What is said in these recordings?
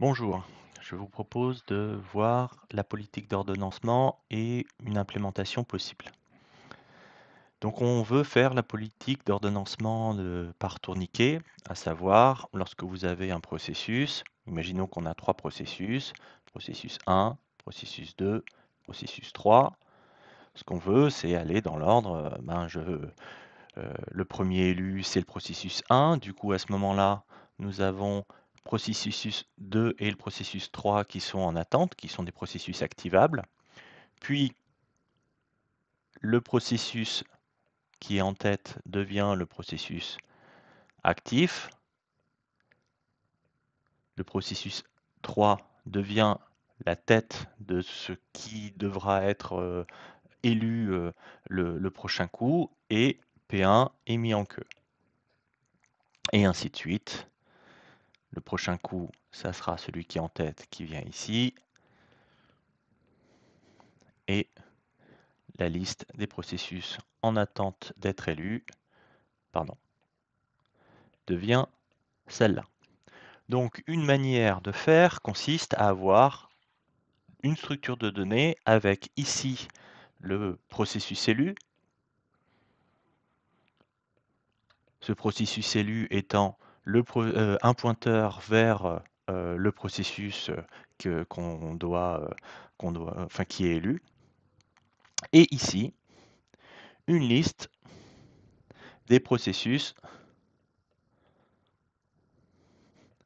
Bonjour, je vous propose de voir la politique d'ordonnancement et une implémentation possible. Donc on veut faire la politique d'ordonnancement par tourniquet, à savoir lorsque vous avez un processus, imaginons qu'on a trois processus, processus 1, processus 2, processus 3. Ce qu'on veut, c'est aller dans l'ordre, euh, ben je, euh, le premier élu, c'est le processus 1, du coup à ce moment-là, nous avons processus 2 et le processus 3 qui sont en attente, qui sont des processus activables. Puis, le processus qui est en tête devient le processus actif. Le processus 3 devient la tête de ce qui devra être euh, élu euh, le, prochain coup et P1 est mis en queue. Et ainsi de suite, le prochain coup, ça sera celui qui est en tête qui vient ici. Et la liste des processus en attente d'être élu, pardon, devient celle-là. Donc une manière de faire consiste à avoir une structure de données avec ici le processus élu. Ce processus élu étant euh, un pointeur vers euh, euh, le processus que, qui est élu. Et ici, une liste des processus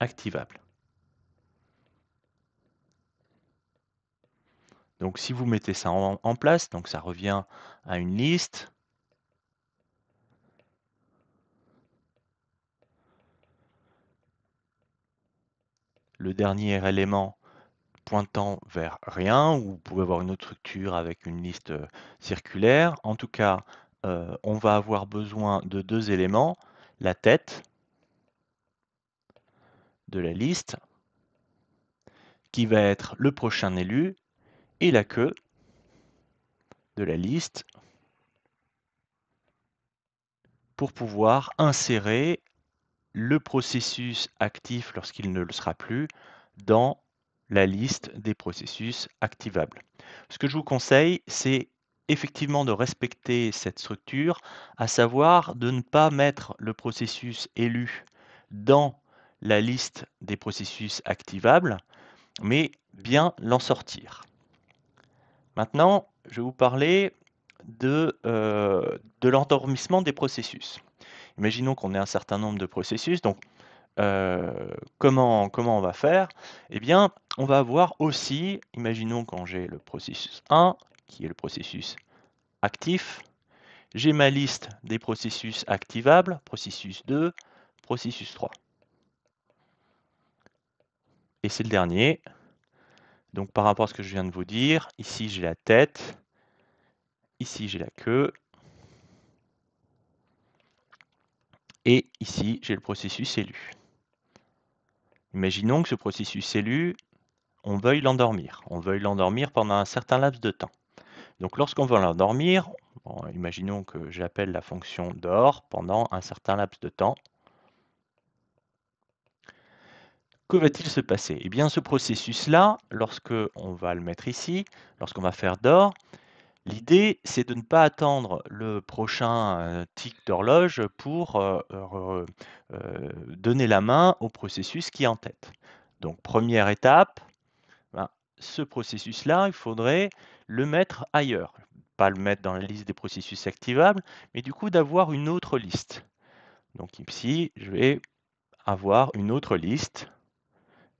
activables. Donc si vous mettez ça en, en place, donc ça revient à une liste, le dernier élément pointant vers rien, ou vous pouvez avoir une autre structure avec une liste euh, circulaire. En tout cas, euh, on va avoir besoin de deux éléments, la tête de la liste, qui va être le prochain élu, et la queue de la liste, pour pouvoir insérer le processus actif lorsqu'il ne le sera plus dans la liste des processus activables. Ce que je vous conseille, c'est effectivement de respecter cette structure, à savoir de ne pas mettre le processus élu dans la liste des processus activables, mais bien l'en sortir. Maintenant, je vais vous parler de, euh, de l'endormissement des processus. Imaginons qu'on ait un certain nombre de processus. Donc, euh, comment, comment on va faire Eh bien, on va avoir aussi, imaginons quand j'ai le processus 1, qui est le processus actif, j'ai ma liste des processus activables, processus 2, processus 3. Et c'est le dernier. Donc par rapport à ce que je viens de vous dire, ici j'ai la tête, ici j'ai la queue, Et ici, j'ai le processus élu. Imaginons que ce processus élu, on veuille l'endormir. On veuille l'endormir pendant un certain laps de temps. Donc lorsqu'on veut l'endormir, imaginons que j'appelle la fonction d'or pendant un certain laps de temps. Que va-t-il se passer Eh bien ce processus-là, lorsque on va le mettre ici, lorsqu'on va faire d'or. L'idée, c'est de ne pas attendre le prochain tic d'horloge pour donner la main au processus qui est en tête. Donc, première étape, ben, ce processus-là, il faudrait le mettre ailleurs. Pas le mettre dans la liste des processus activables, mais du coup d'avoir une autre liste. Donc ici, je vais avoir une autre liste.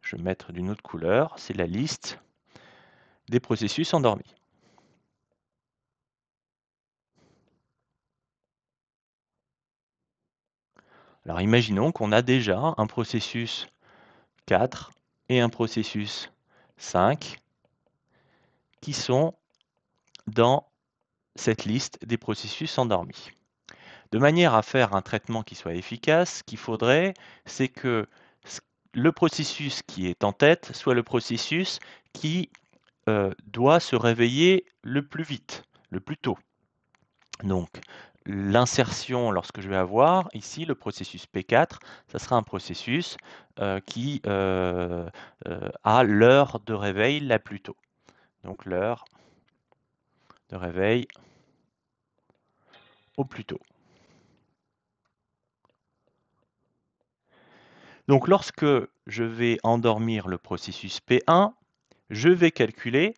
Je vais mettre d'une autre couleur. C'est la liste des processus endormis. Alors imaginons qu'on a déjà un processus 4 et un processus 5 qui sont dans cette liste des processus endormis. De manière à faire un traitement qui soit efficace, ce qu'il faudrait, c'est que le processus qui est en tête soit le processus qui euh, doit se réveiller le plus vite, le plus tôt. Donc, l'insertion lorsque je vais avoir ici le processus P4, ça sera un processus euh, qui euh, euh, a l'heure de réveil la plus tôt. Donc l'heure de réveil au plus tôt. Donc lorsque je vais endormir le processus P1, je vais calculer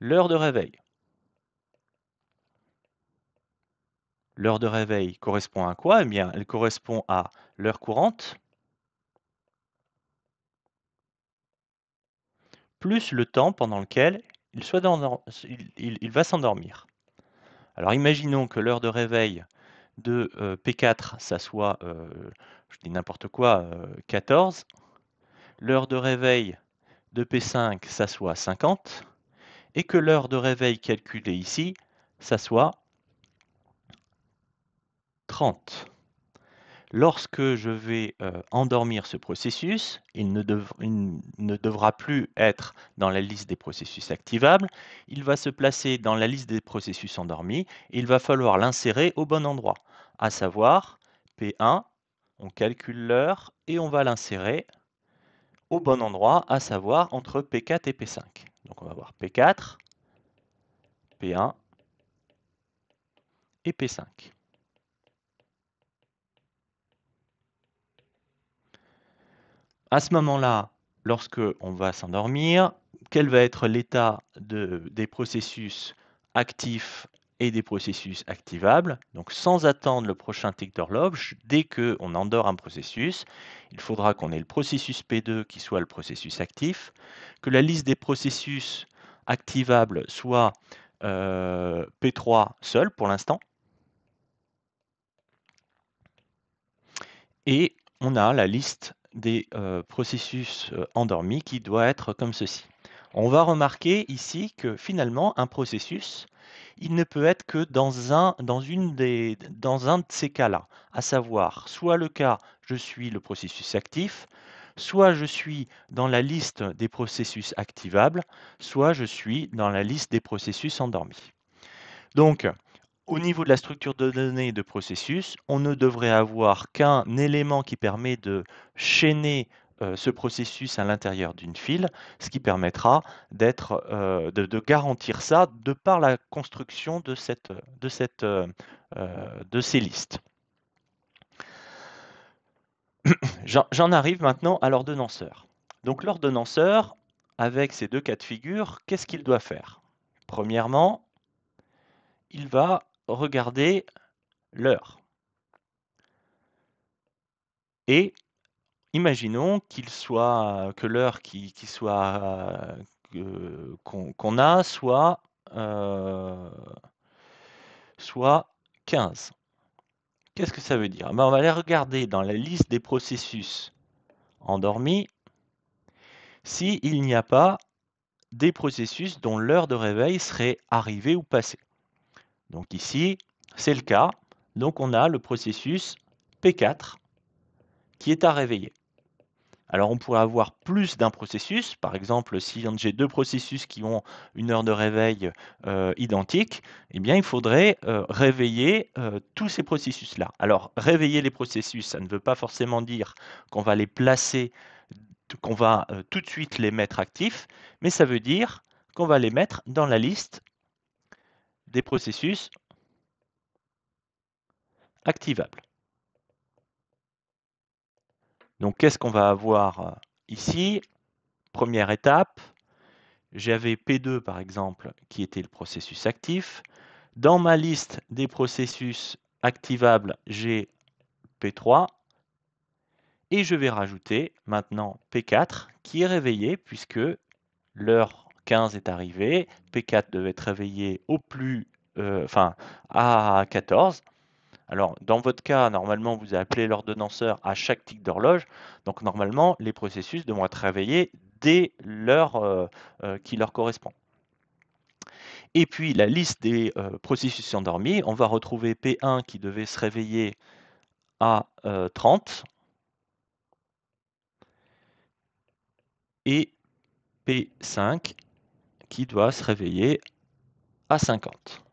l'heure de réveil. L'heure de réveil correspond à quoi? Eh bien, elle correspond à l'heure courante plus le temps pendant lequel il, va s'endormir. Alors imaginons que l'heure de réveil de euh, P4, ça soit, euh, je dis n'importe quoi, 14. Euh, l'heure de réveil de P5, ça soit 50. Et que l'heure de réveil calculée ici, ça soit 30. Lorsque je vais euh, endormir ce processus, il ne, ne, devra plus être dans la liste des processus activables, il va se placer dans la liste des processus endormis et il va falloir l'insérer au bon endroit, à savoir P1, on calcule l'heure et on va l'insérer au bon endroit, à savoir entre P4 et P5. Donc on va voir P4, P1 et P5. à ce moment-là, lorsque on va s'endormir, quel va être l'état des processus actifs et des processus activables. Donc sans attendre le prochain tick d'horloge, dès qu'on endort un processus, il faudra qu'on ait le processus P2 qui soit le processus actif, que la liste des processus activables soit euh, P3 seul pour l'instant. Et on a la liste des processus endormis qui doit être comme ceci. On va remarquer ici que finalement, un processus, il ne peut être que dans un, dans une des, dans un de ces cas-là, à savoir soit le cas je suis le processus actif, soit je suis dans la liste des processus activables, soit je suis dans la liste des processus endormis. Donc, au niveau de la structure de données et de processus, on ne devrait avoir qu'un élément qui permet de chaîner euh, ce processus à l'intérieur d'une file, ce qui permettra d'être, euh, de, garantir ça de par la construction de, cette, de, cette, euh, de ces listes. J'en arrive maintenant à l'ordonnanceur. Donc l'ordonnanceur, avec ces deux cas de figure, qu'est-ce qu'il doit faire Premièrement, il va regarder l'heure. Et imaginons qu'il soit que l'heure qui, soit euh, qu'on a soit euh, soit 15. Qu'est-ce que ça veut dire ben, On va aller regarder dans la liste des processus endormis s'il n'y a pas des processus dont l'heure de réveil serait arrivée ou passée. Donc ici, c'est le cas. Donc on a le processus P4 qui est à réveiller. Alors on pourrait avoir plus d'un processus, par exemple si j'ai deux processus qui ont une heure de réveil euh, identique, eh bien il faudrait euh, réveiller euh, tous ces processus-là. Alors réveiller les processus, ça ne veut pas forcément dire qu'on va les placer, qu'on va tout de suite les mettre actifs, mais ça veut dire qu'on va les mettre dans la liste des processus activables. Donc qu'est-ce qu'on va avoir euh, ici Première étape, j'avais P2 par exemple qui était le processus actif. Dans ma liste des processus activables, j'ai P3 et je vais rajouter maintenant P4 qui est réveillé puisque l'heure est arrivé, P4 devait être réveillé au plus, euh, enfin, à 14. Alors, dans votre cas, normalement, vous appelez l'ordonnanceur à chaque tic d'horloge. Donc, normalement, les processus devront être réveillés dès l'heure euh, euh, qui leur correspond. Et puis, la liste des processus endormis, on va retrouver P1 qui devait se réveiller à 30. et P5 qui doit se réveiller à 50.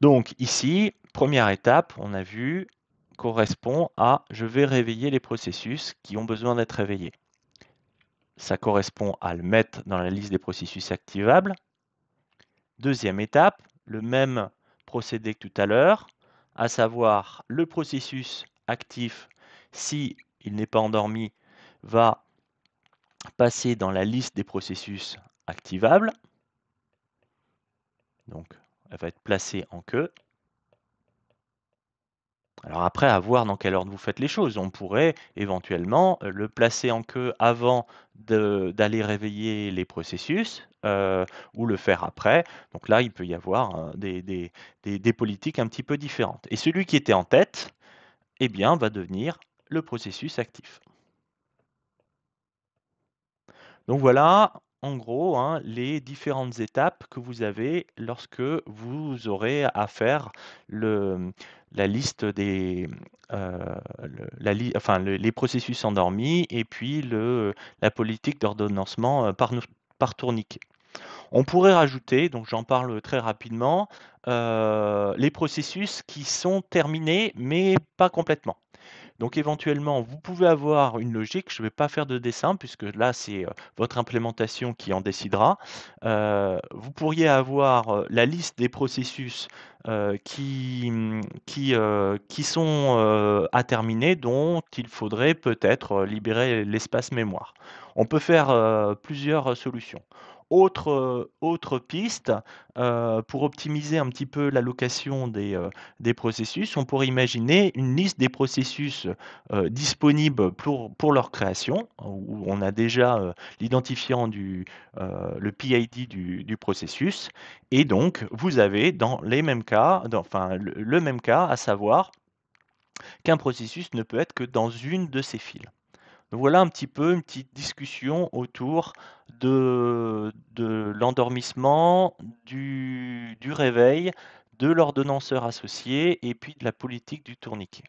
Donc ici, première étape, on a vu, correspond à je vais réveiller les processus qui ont besoin d'être réveillés. Ça correspond à le mettre dans la liste des processus activables. Deuxième étape, le même procédé que tout à l'heure, à savoir le processus actif si il n'est pas endormi, va passer dans la liste des processus activables. Donc, elle va être placée en queue. Alors après, à voir dans quelle ordre vous faites les choses. On pourrait éventuellement euh, le placer en queue avant d'aller réveiller les processus euh, ou le faire après. Donc là, il peut y avoir euh, des, des, politiques un petit peu différentes. Et celui qui était en tête, eh bien, va devenir le processus actif. Donc voilà, en gros, hein, les différentes étapes que vous avez lorsque vous aurez à faire le, la liste des, euh, la enfin, les processus endormis et puis le, la politique d'ordonnancement euh, par, par tourniquet. On pourrait rajouter, donc j'en parle très rapidement, euh, les processus qui sont terminés mais pas complètement. Donc éventuellement, vous pouvez avoir une logique, je ne vais pas faire de dessin puisque là, c'est votre implémentation qui en décidera. vous pourriez avoir la liste des processus qui, mmh, qui sont à terminer, dont il faudrait peut-être libérer l'espace mémoire. On peut faire plusieurs solutions. Autre, euh, autre piste, euh, pour optimiser un petit peu l'allocation des, euh, des, processus, on pourrait imaginer une liste des processus disponibles pour, pour, leur création, où on a déjà l'identifiant du le PID du, du, processus, et donc vous avez dans les mêmes cas, dans, enfin le, le même cas, à savoir qu'un processus ne peut être que dans une de ces files voilà un petit peu une petite discussion autour de, de l'endormissement, du, du réveil, de l'ordonnanceur associé et puis de la politique du tourniquet.